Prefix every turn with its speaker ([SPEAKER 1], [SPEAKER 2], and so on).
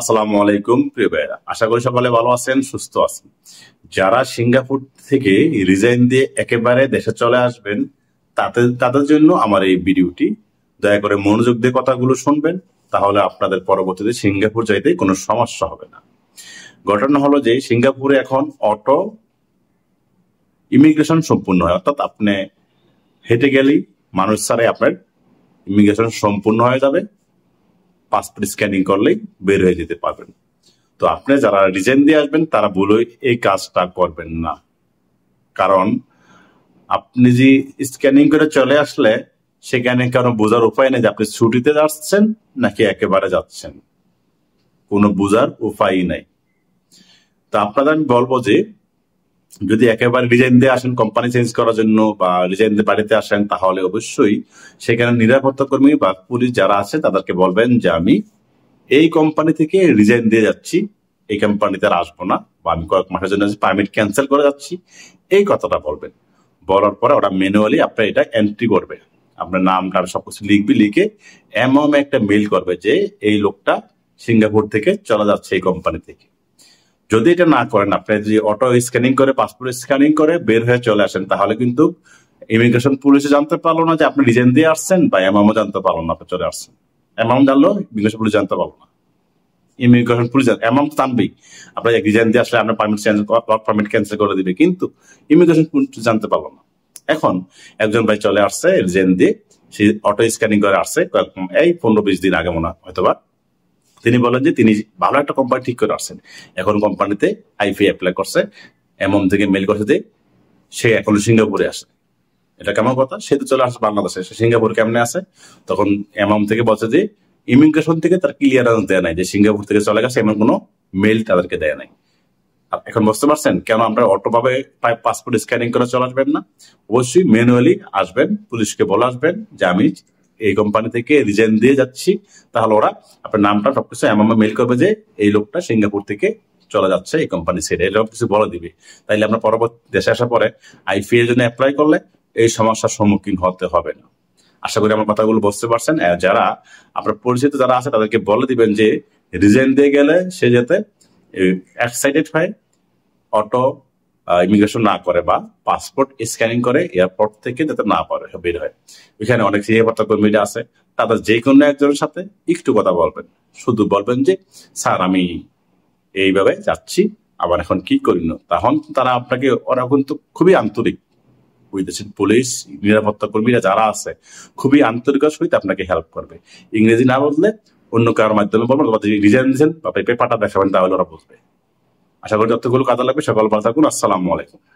[SPEAKER 1] আসসালামু আলাইকুম প্রিয় ভাইরা আশা করি সকলে ভালো আছেন সুস্থ আছেন যারা সিঙ্গাপুর থেকে রিজাইন দিয়ে একেবারে দেশে চলে আসবেন তাদের তাদের জন্য আমার এই ভিডিওটি দয়া করে মনোযোগ দিয়ে কথাগুলো শুনবেন তাহলে আপনাদের পরবর্তীতে সিঙ্গাপুর যাইতে কোনো সমস্যা হবে না ঘটনা হলো যে সিঙ্গাপুরে এখন অটো ইমিগ্রেশন সম্পূর্ণ হয় অর্থাৎ আপনি হেঁটে গেলেই মানুষ ছাড়াই আপনার ইমিগ্রেশন সম্পূর্ণ হয়ে যাবে পাসপোর্ট স্ক্যানিং করলেই বের হয়ে যেতে পারবেন তো আপনি যারা রিজেন দিয়ে আসবেন তারা বলে এই কাজটা করবেন না কারণ আপনি যে স্ক্যানিং করে চলে আসলে সেখানে কারণ বোঝার উপায় নেই যে আপনি ছুটিতে যাচ্ছেন নাকি একেবারে যাচ্ছেন কোনো বোঝার উপায়ই নাই তা আপনাদের আমি বলবো যে যদি একেবারে রিজাইন দিয়ে আসেন কোম্পানি চেঞ্জ করার জন্য বা রিজাইন দিয়ে বাড়িতে আসেন তাহলে অবশ্যই সেখানে নিরাপত্তা কর্মী বা পুলিশ যারা আছে তাদেরকে বলবেন যে আমি এই কোম্পানি থেকে রিজাইন দিয়ে যাচ্ছি এই কোম্পানিতে আর আসবো না বা আমি কয়েক মাসের জন্য পারমিট ক্যান্সেল করে যাচ্ছি এই কথাটা বলবেন বলার পরে ওরা ম্যানুয়ালি আপনার এটা এন্ট্রি করবে আপনার নাম টাম কিছু লিখবি লিখে এমন একটা মেল করবে যে এই লোকটা সিঙ্গাপুর থেকে চলে যাচ্ছে এই কোম্পানি থেকে যদি এটা না করেন আপনি যদি অটো স্ক্যানিং করে পাসপোর্ট স্ক্যানিং করে বের হয়ে চলে আসেন তাহলে কিন্তু ইমিগ্রেশন পুলিশে জানতে পারলো না যে আপনি রিজেন দিয়ে আসছেন বা অ্যামাউন্ট জানতে পারলো না আপনি চলে আসছেন এমাম জানলো ইমিগ্রেশন পুলিশ জানতে পারলো না ইমিগ্রেশন পুলিশ এমাম জানবেই আপনার রিজাইন দিয়ে আসলে আপনার permit change work permit cancel করে দিবে কিন্তু ইমিগ্রেশন পুলিশ জানতে পারলো না এখন একজন ভাই চলে আসছে রিজাইন দিয়ে সে অটো স্ক্যানিং করে আসছে এই পনেরো বিশ দিন আগে মনে হয়তো বা তিনি বলেন যে তিনি ভালো একটা কোম্পানি ঠিক করে আসছেন এখন কোম্পানিতে আইফি অ্যাপ্লাই করছে এমন থেকে মেল করছে যে সে এখন সিঙ্গাপুরে আসে এটা কেমন কথা সে তো চলে আসে বাংলাদেশে সে সিঙ্গাপুর কেমনে আছে তখন এমন থেকে বলছে যে ইমিগ্রেশন থেকে তার ক্লিয়ারেন্স দেয় নাই যে সিঙ্গাপুর থেকে চলে গেছে এমন কোনো মেল তাদেরকে দেয় নাই এখন বুঝতে পারছেন কেন আমরা অটোভাবে পাসপোর্ট স্ক্যানিং করে চলে আসবেন না অবশ্যই ম্যানুয়ালি আসবেন পুলিশকে বলে আসবেন যে আমি এই কোম্পানি থেকে রিজাইন দিয়ে যাচ্ছি তাহলে ওরা আপনার নামটা সবকিছু এমন মেল করবে যে এই লোকটা সিঙ্গাপুর থেকে চলে যাচ্ছে এই কোম্পানি ছেড়ে এরকম কিছু বলে দিবে তাইলে আমরা পরবর্তী দেশে আসার পরে আইপি এর জন্য অ্যাপ্লাই করলে এই সমস্যার সম্মুখীন হতে হবে না আশা করি আমার কথাগুলো বুঝতে পারছেন যারা আপনার পরিচিত যারা আছে তাদেরকে বলে দিবেন যে রিজাইন দিয়ে গেলে সে যাতে এক্সাইটেড হয় অটো ইমিগ্রেশন না করে বা পাসপোর্ট স্ক্যানিং করে এয়ারপোর্ট থেকে যাতে না পারে বের হয় ওইখানে অনেক নিরাপত্তা কর্মীরা আছে তাদের যে কোনো একজনের সাথে একটু কথা বলবেন শুধু বলবেন যে স্যার আমি এইভাবে যাচ্ছি আবার এখন কি না তখন তারা আপনাকে ওরা কিন্তু খুবই আন্তরিক বিদেশের পুলিশ নিরাপত্তা কর্মীরা যারা আছে খুবই আন্তরিক সহিত আপনাকে হেল্প করবে ইংরেজি না বললে অন্য কারোর মাধ্যমে বলবেন বা পেপারটা দেখাবেন তাহলে ওরা বুঝবে আশা করি যতগুলো কাজে লাগবে সকাল ভালো থাকুন আসসালামু আলাইকুম